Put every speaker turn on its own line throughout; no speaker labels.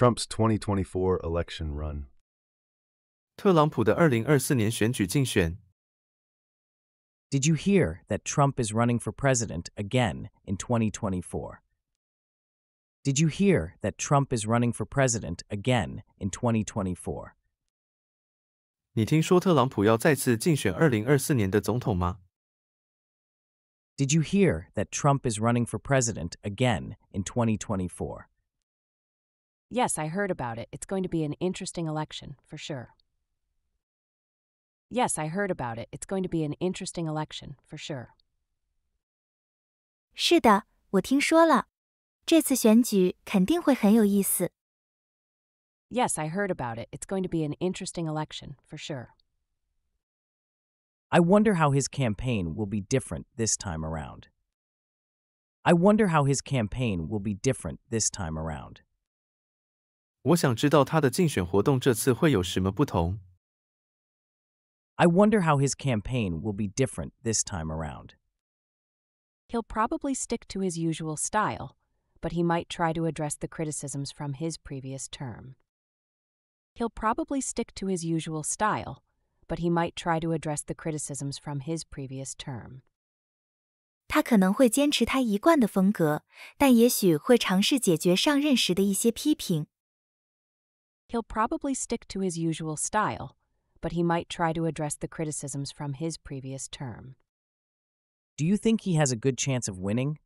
Trump's 2024 election run. 特朗普的 Did
you hear that Trump is running for president again in 2024? Did you hear that Trump is running for president again in 2024?
Did you hear
that Trump is running for president again in 2024?
Yes, I heard about it. It's going to be an interesting election, for sure. Yes, I heard about it. It's going to be an interesting election, for sure.
是的，我听说了。这次选举肯定会很有意思。
Yes, I heard about it. It's going to be an interesting election, for sure.
I wonder how his campaign will be different this time around. I wonder how his campaign will be different this time around.
我想知道他的竞选活动这次会有什么不同。
I wonder how his campaign will be different this time around.
He'll probably stick to his usual style, but he might try to address the criticisms from his previous term. He'll probably stick to his usual style, but he might try to address the criticisms from his previous term.
他可能会坚持他一贯的风格，但也许会尝试解决上任时的一些批评。
He'll probably stick to his usual style, but he might try to address the criticisms from his previous term.
Do you think he has a good chance of winning?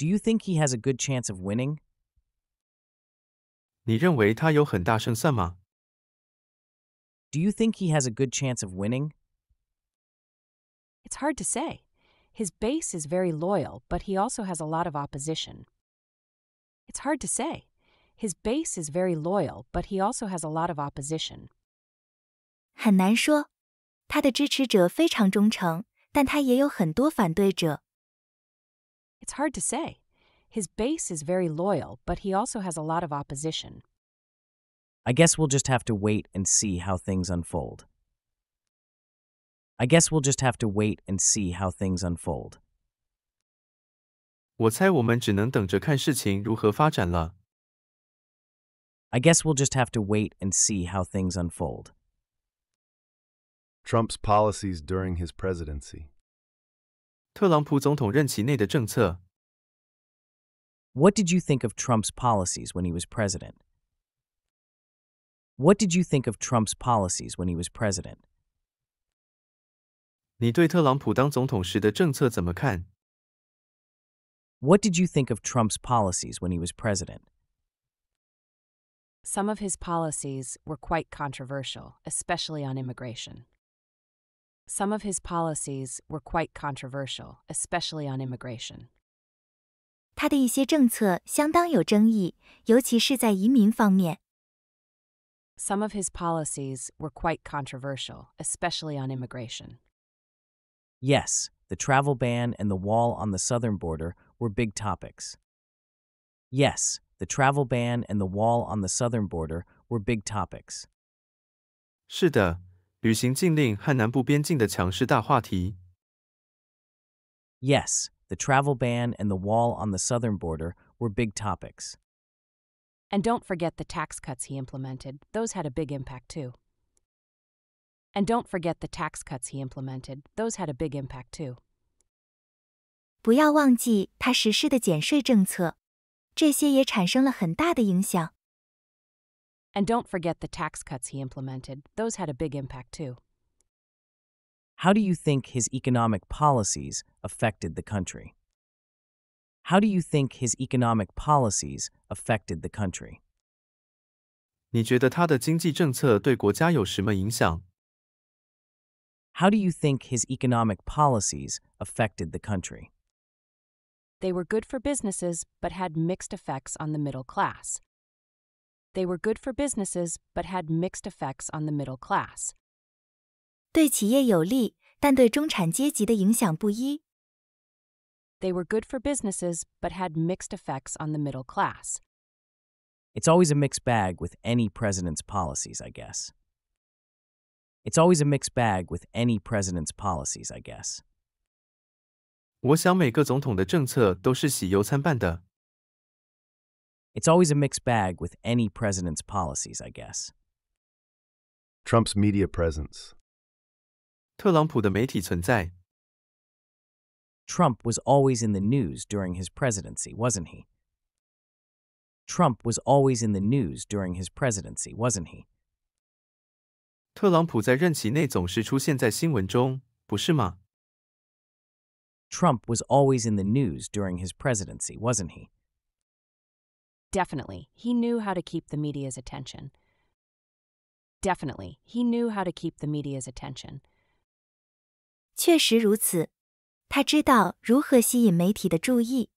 Do you think he has a good chance of winning? Do you think he has a good chance of winning?
It's hard to say. His base is very loyal, but he also has a lot of opposition. It's hard to say.
His base is very loyal, but he also has a lot of opposition. 很难说，他的支持者非常忠诚，但他也有很多反对者。It's hard to say. His base is very loyal, but he also
has a lot of opposition.
I guess we'll just have to wait and see how things unfold. I guess we'll just have to wait and see how things unfold.
我猜我们只能等着看事情如何发展了。
I guess we'll just have to wait and see how things unfold. Trump's policies during his presidency. 特朗普总统任期内的政策。What did you think of Trump's policies when he was president? What did you think of Trump's policies when he was president?
你对特朗普当总统时的政策怎么
看？What did you think of Trump's policies when he was president?
some of his policies were quite controversial, especially on mm. immigration. Some of his policies were quite controversial, especially on immigration.
他的一些政策相当有争议，尤其是在移民方面。
Some of his policies were quite controversial, especially on immigration.
Yes, the travel ban and the wall on the southern border were big topics. Yes, the travel ban and the wall on the southern border were big topics. Yes, the travel ban and the wall on the southern border were big topics.
And don't forget the tax cuts he implemented. Those had a big impact too. And don't forget the tax cuts he implemented. Those had a big impact too.
不要忘记他实施的减税政策。这些也产生了很大的影响。And don't forget the tax cuts he implemented. Those had a big
impact too.
How do you think his economic policies affected the country? How do you think his economic policies affected the country? How do you think his economic policies affected the country?
They were good for businesses but had mixed effects on the middle class. They were good for businesses but had mixed effects on the middle class. They were good for businesses but had mixed effects on the middle class.
It's always a mixed bag with any president's policies, I guess. It's always a mixed bag with any president's policies, I guess.
我想每个总统的政策都是喜忧参半的。It's always a mixed
bag with any president's policies, I guess.
Trump's media presence.
特朗普的媒体存在。Trump was always in the news during his presidency, wasn't he? Trump was always in the news during his presidency, wasn't he? 特朗普在
任期内总是出现在新闻中，不是吗？
Trump was always in the news during his presidency, wasn't he?
Definitely. He knew how to keep the media's attention. Definitely. He knew how to keep the media's attention. 确实如此，他知道如何吸引媒体的注意。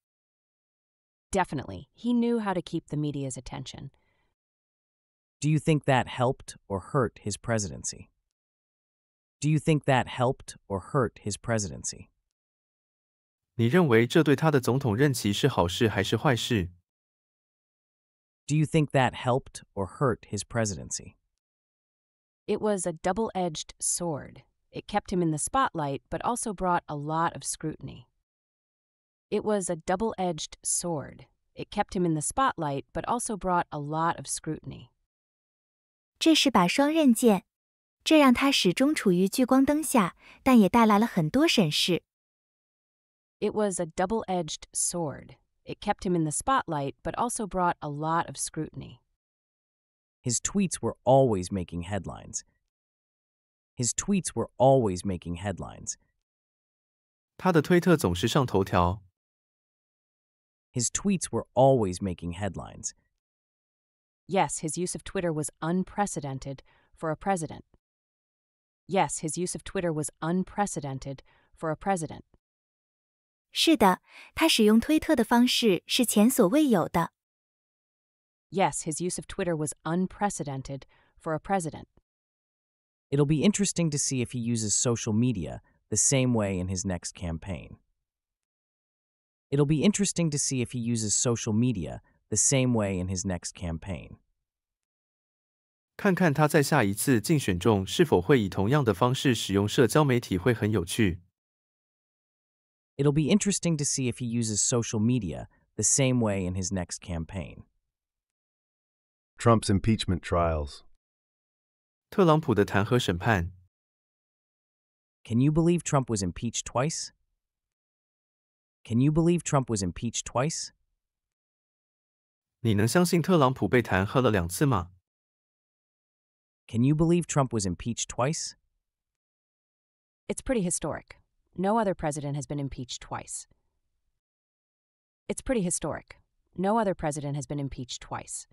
Definitely. He knew how to keep the media's attention.
Do you think that helped or hurt his presidency? Do you think that helped or hurt his presidency?
你认为这对他的总统任期是好事还是坏事？Do you think that helped or hurt his presidency?
It was a double-edged sword. It kept him in the spotlight, but also brought a lot of scrutiny. It was a double-edged sword. It kept him in the spotlight, but also
brought a lot of scrutiny. 这是把双刃剑，这让他始终处于聚光灯下，但也带来了很多审视。
it was a double edged sword. It kept him in the spotlight, but also brought a lot of scrutiny.
His tweets were always making headlines. His tweets were always making headlines. His tweets were always making headlines.
Yes, his use of Twitter was unprecedented for a president. Yes, his use of Twitter was unprecedented for a president.
是的，他使用推特的方式是前所未有的。
Yes, his use of Twitter was
unprecedented for a president.
It'll
be interesting to see if he uses social media the same way in his next campaign. It'll be interesting to see if he uses social media the same way in his next campaign.
看看他在下一次竞选中是否会以同样的方式使用社交媒体会很有趣。It'll be
interesting to see if he uses social media the same way in his next campaign.
Trump's impeachment trials. Can
you believe Trump was impeached twice? Can you believe Trump was impeached twice? Can you believe Trump was impeached twice?
It's pretty historic. No other president has been impeached twice. It's pretty historic. No other president has been impeached twice.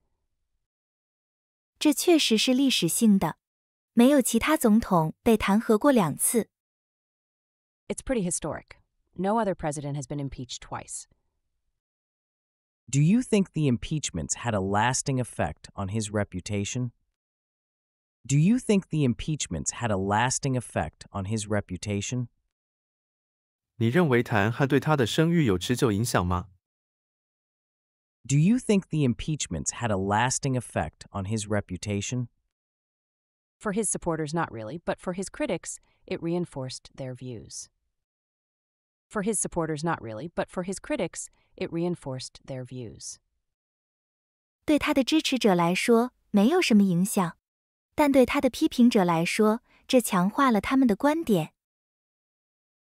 这确实是历史性的，没有其他总统被弹劾过两次。It's pretty historic. No other president
has been impeached twice.
Do you think the impeachments had a lasting effect on his reputation? Do you think the impeachments had a lasting effect on his reputation? 你认为弹劾对他的声誉有持久影响吗？Do you think the impeachments had a lasting effect on his reputation?
For his supporters, not really, but for his critics, it reinforced their views. For his supporters, not really, but for his critics, it reinforced their views.
对他的支持者来说没有什么影响，但对他的批评者来说，这强化了他们的观点。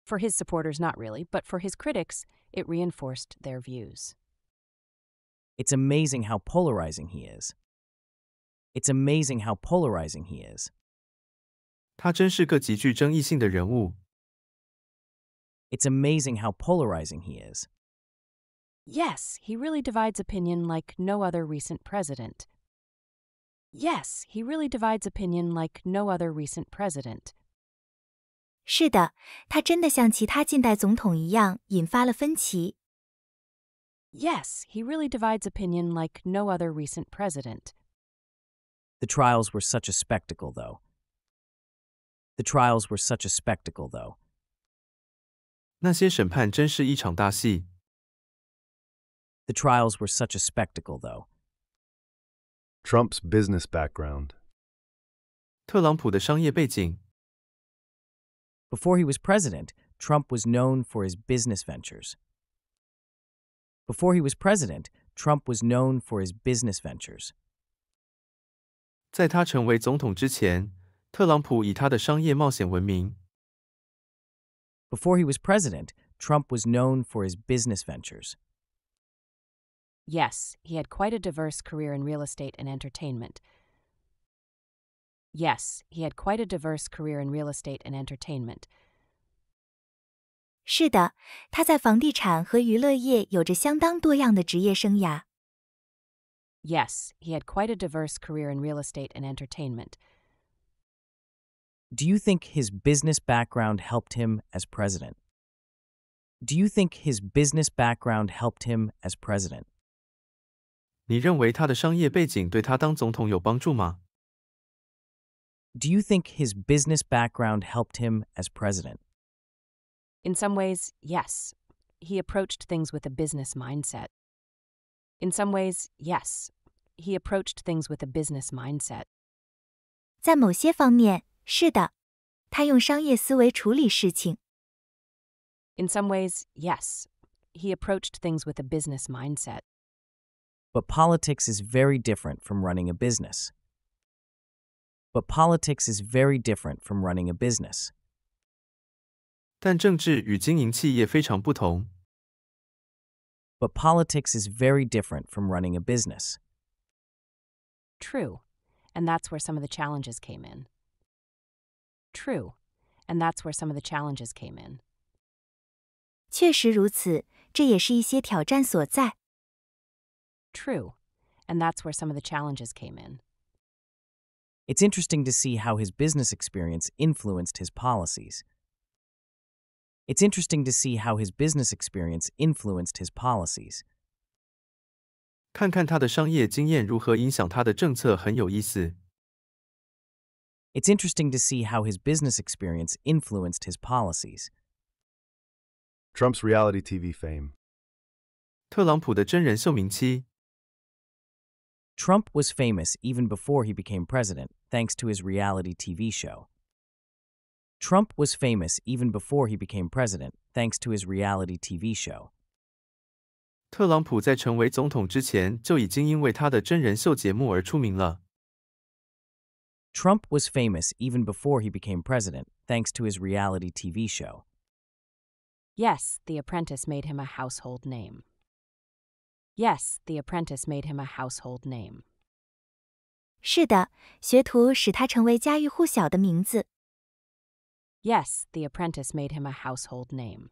for his supporters, not really, but for his critics, it reinforced their views.
It's amazing how polarizing he is. It's amazing how polarizing he is. It's amazing how polarizing he is.
Yes, he really divides opinion like no other recent president. Yes, he really divides opinion like no other recent
president. 是的，他真的像其他近代总统一样引发了分歧。Yes, he really divides opinion like no other
recent president.
The trials were such a spectacle, though. The trials were such a spectacle, though. 那些审判真是一场大戏。The trials were such a spectacle, though. Trump's business background. 特朗普的商业背景。before he was president, Trump was known for his business ventures. Before he was president, Trump was known for his business
ventures. Before he was president, Trump was known
for his business ventures.
Yes, he had quite a diverse career in real estate and entertainment. Yes, he had quite a diverse
career in real estate and entertainment. 是的，他在房地产和娱乐业有着相当多样的职业生涯。
Yes, he had quite a diverse career in real estate and entertainment.
Do you think his business background helped him as president? Do you think his business background helped him as president? 你认为他的商业背景对他当总统有帮助吗？do you think his business background helped him as president?
In some ways, yes. He approached things with a business mindset. In some ways, yes. He approached things with a business mindset.
在某些方面，是的，
他用商业思维处理事情。In some ways, yes. He approached things with a business mindset.
But politics is very different from running a business. But politics is very different from running a business. But politics is very different from running a business.
True. And that's where some of the challenges came in. True. And that's where some of the challenges came in. True. And that's where some of the challenges came in.
It's interesting to see how his business experience influenced his policies. It's interesting to see how his business experience influenced his policies.
看看他的商业经验如何影响他的政策，很有意思。It's interesting to see how
his business experience influenced his policies.
Trump's reality
TV fame. 特朗普的真人秀名气。Trump was famous even before he became president, thanks to his reality TV show. Trump was famous even before he became president, thanks to his reality TV
show. 特朗普在成为总统之前就已经因为他的真人秀节目而出名了。
Trump was famous even before he became president, thanks to his reality TV show.
Yes, The Apprentice made him a household name. Yes, the apprentice made him a household name.
是的，学徒使他成为家喻户晓的名字。
Yes, the apprentice made him a household name.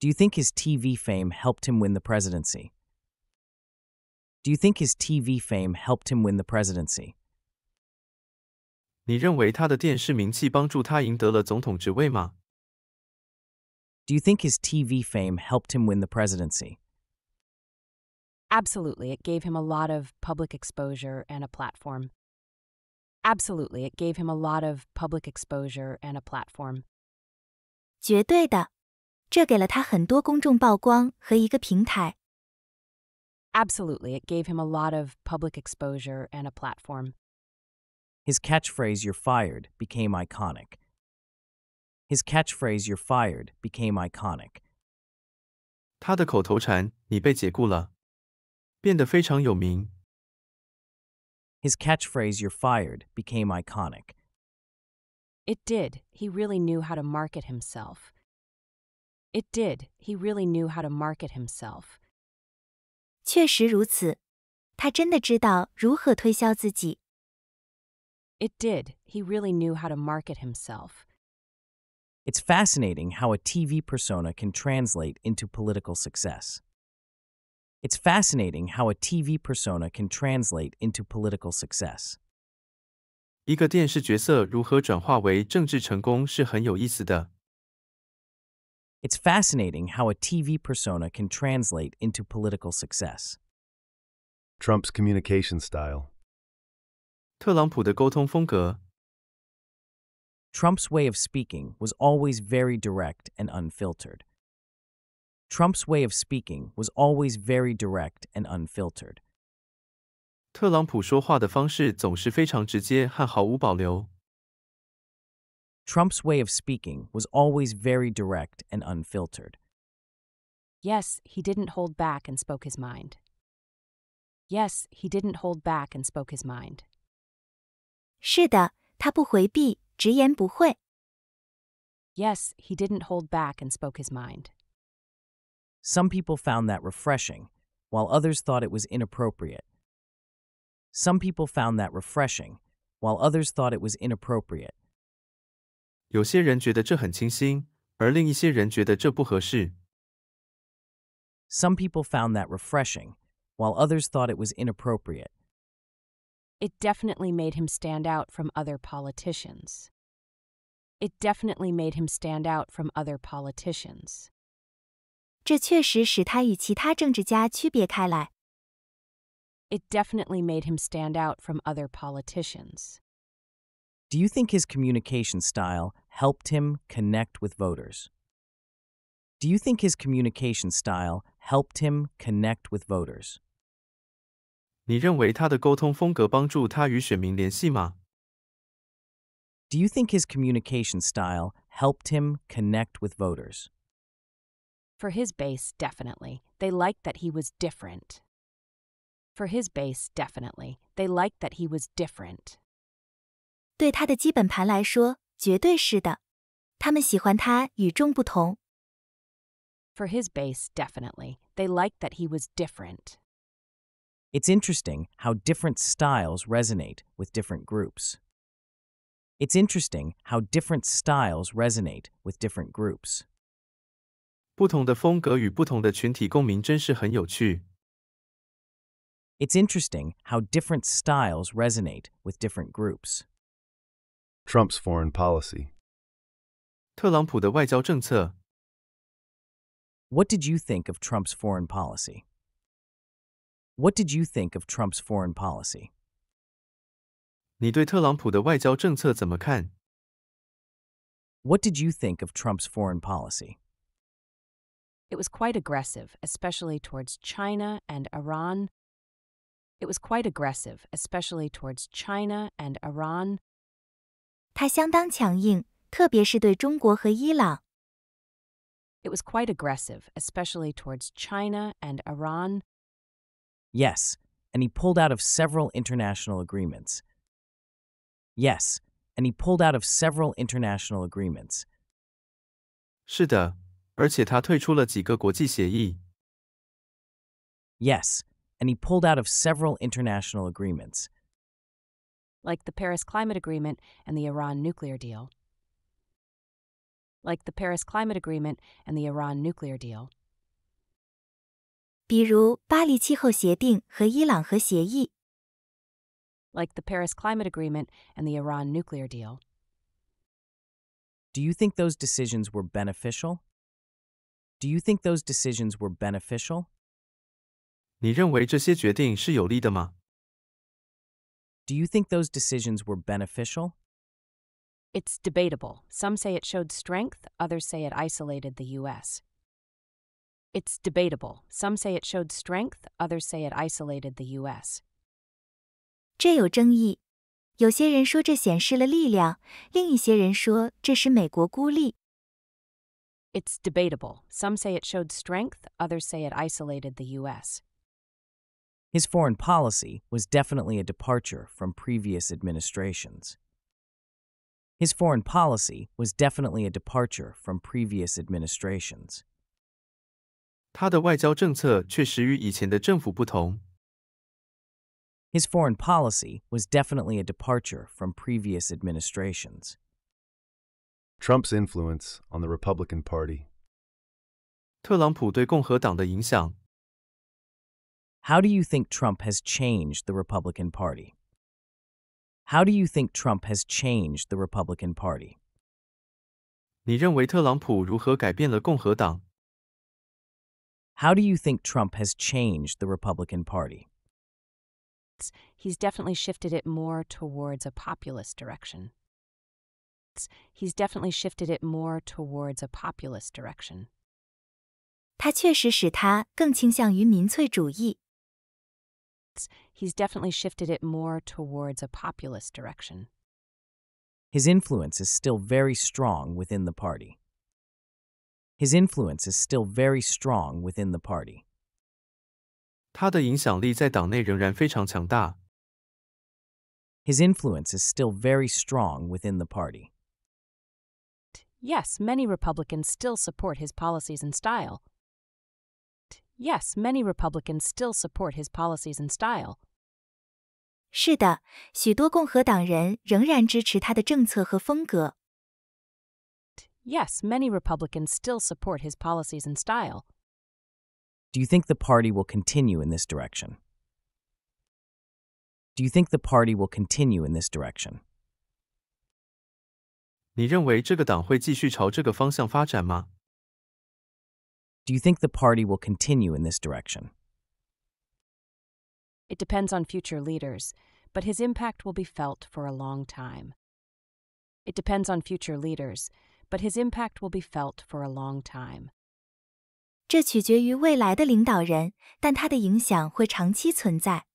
Do
you think his TV fame helped him win the presidency? Do you think his TV fame helped him win the presidency? 你认为他的电视名气帮助他赢得了总统职位吗？Do you think his TV fame helped him win the presidency?
Absolutely, it gave him a lot of public exposure and a platform. Absolutely, it gave him a lot of public exposure and a platform. 绝对的，这给了他很多公众曝光和一个平台。Absolutely, it gave him a lot of public exposure and a platform.
His catchphrase, You're fired, became iconic. His catchphrase, You're fired, became iconic.
他的口头禅，你被解雇了，变得非常有名。
His catchphrase, You're fired, became iconic.
It did. He really knew how to market himself. It did. He really knew how to market himself. 确实如此，他真的知道如何推销自己。It did. He really knew how to market himself.
It's fascinating how a TV persona can translate into political success. It's fascinating how a TV persona can translate into political success.
一个电视角色如何转化为政治成功是很有意思的。It's fascinating how
a TV persona can translate into political success.
Trump's communication style. 特朗普的沟通风格。
Trump's way of speaking was always very direct and unfiltered. Trump's way of speaking was always very direct and unfiltered.
特朗普说话的方式总是非常直接和毫无保留。
Trump's way of speaking was always very direct and unfiltered.
Yes, he didn't hold back and spoke his mind. Yes, he didn't hold back and spoke his mind. 是的，他不回避，直言不讳。Yes, he didn't hold back and spoke his mind.
Some people found that refreshing, while others thought it was inappropriate. Some people found that refreshing, while others thought it was inappropriate.
有些人觉得这很清新，而另一些人觉得这不合适。
Some people found that refreshing, while others thought it was inappropriate.
It definitely made him stand out from other politicians. It definitely made him stand out from other politicians. 这确实使他与其他政治家区别开来。It definitely made him stand out from other politicians.
Do you think his communication style helped him connect with voters? Do you think his communication style helped him connect with voters?
Do you think
his communication style helped him connect with voters?
For his base, definitely. They liked that he was different. For his base,
definitely. They liked that he was different. 对他的基本盘来说，绝对是的。他们喜欢他与众不同。For
his base, definitely. They liked that he was different.
It's interesting how different styles resonate with different groups. It's interesting how different styles resonate with different groups. 不同的风格与不同的群体共鸣真是很有趣。It's interesting how different styles resonate with different groups. Trump's foreign policy. 特朗普的外交政策。What did you think of Trump's foreign policy? What did you think of Trump's foreign policy?
你对特朗普的外交政策怎么看
？What did you think of Trump's foreign policy?
It was quite aggressive, especially towards China and Iran. It was quite aggressive, especially towards China and Iran. It was quite aggressive, especially towards China and Iran.
Yes, and he pulled out of several international agreements. Yes, and he pulled out of several international agreements.
是的，而且他退出了几个国际协议。
Yes, and he pulled out of several international agreements.
Like the Paris Climate Agreement and the Iran nuclear deal. Like the Paris Climate Agreement and the Iran nuclear deal.
比如巴黎气候协定和伊朗核协议。
Like the Paris Climate Agreement and the Iran nuclear deal.
Do you think those decisions were beneficial? Do you think those decisions were beneficial? Do you think those decisions were beneficial?
It's debatable. Some say it showed strength, others say it isolated the U.S. It's debatable. Some say it showed strength, others say it isolated the U.S.
这有争议。有些人说这显示了力量，另一些人说这使美国孤立。
it's debatable. Some say it showed strength, others say it isolated the U.S.
His foreign policy was definitely a departure from previous administrations. His foreign policy was definitely a departure from previous administrations. His foreign policy was definitely a departure from previous administrations. Trump's influence on the Republican Party. How do you think Trump has changed the Republican Party? How do you think Trump has changed the Republican Party? How do you think Trump has changed the Republican Party?
He's definitely shifted it more towards a populist direction he's definitely shifted it more towards a populist direction. He's definitely shifted it more towards a populist direction.
His influence is still very strong within the party. His influence is still very
strong within the party.
His influence is still very strong within the party.
Yes, many Republicans still support his policies and style.
Yes, many Republicans still support his policies and style. 是的，许多共和党人仍然支持他的政策和风格。
Yes, many Republicans still support his policies and style.
Do you think the party will continue in this direction? Do you think the party will continue in this direction?
你认为这个党会继续朝这个方向发展吗？Do you
think the party will continue in this direction?
It depends on future leaders, but his impact will be felt for a long time. It depends
on future leaders, but his impact will be felt for a long time. 这取决于未来的领导人，但它的影响会长期存在。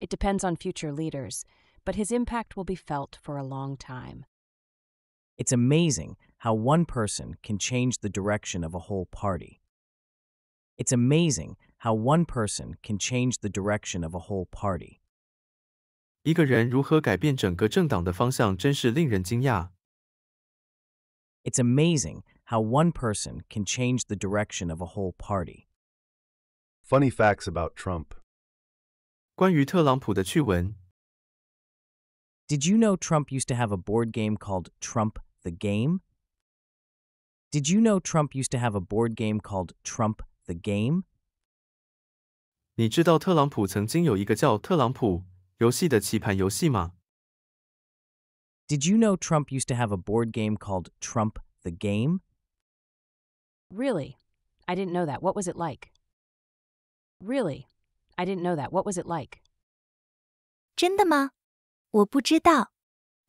It depends
on future leaders, but his impact will be felt for a long time.
It's amazing how one person can change the direction of a whole party. It's amazing how one person can change the direction of a whole
party. 一个人如何改变整个政党的方向，真是令人惊讶。
It's amazing how one person can change the direction of a whole party. Funny facts about Trump. 关于特朗普的趣闻。Did you know Trump used to have a board game called Trump the Game? Did you know Trump used to have a board game
called Trump the Game? 你知道特朗普曾经有一个叫特朗普游戏的棋盘游戏吗？Did you know Trump
used to have a board game called Trump the Game?
Really? I didn't know that. What was it like? Really? I didn't know that. What was it like? 真的吗？我不知道，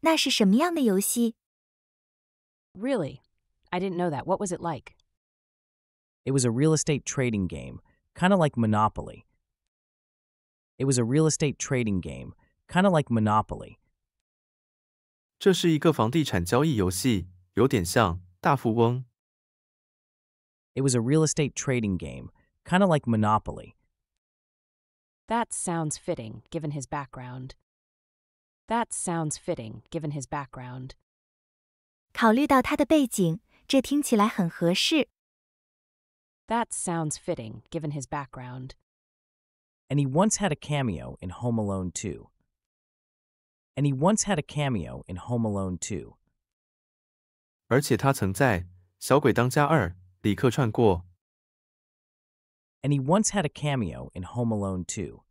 那是什么样的游戏？Really? I didn't know that. What was it like?
It was a real estate trading game, kind of like Monopoly. It was a real
estate trading game, kind of like Monopoly. 这是一个房地产交易游戏，有点像大富翁。It was a real
estate trading game, kind of like Monopoly.
That sounds fitting, given his background. That sounds fitting, given his background. 考虑到他的背景，这听起来很合适。That sounds fitting, given his background.
And he once had a cameo in Home Alone 2. And he once had a cameo in Home Alone 2. And he once had a cameo in Home Alone 2.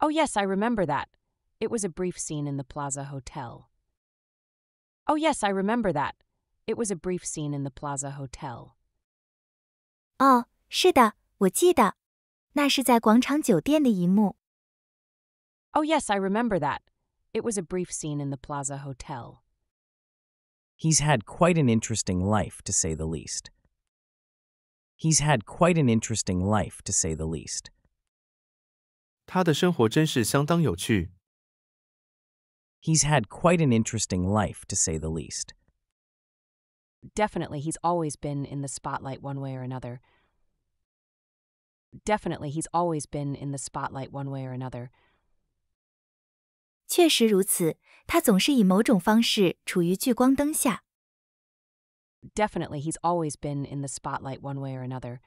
Oh, yes, I remember that. It was a brief scene in the Plaza Hotel. Oh, yes, I remember that. It was a brief scene in the Plaza Hotel.
Oh, yes,
I remember that. It was a brief scene in the Plaza Hotel.
He's had quite an interesting life, to say the least. He's had quite an interesting life, to say the least. 他的生活真是相当有趣。He's had quite an interesting life, to say the least.
Definitely, he's always been in the spotlight one way or another. Definitely, he's always been in the spotlight one way or another.
确实如此，他总是以某种方式
处于聚光灯下。Definitely, he's always been in the spotlight one way or another.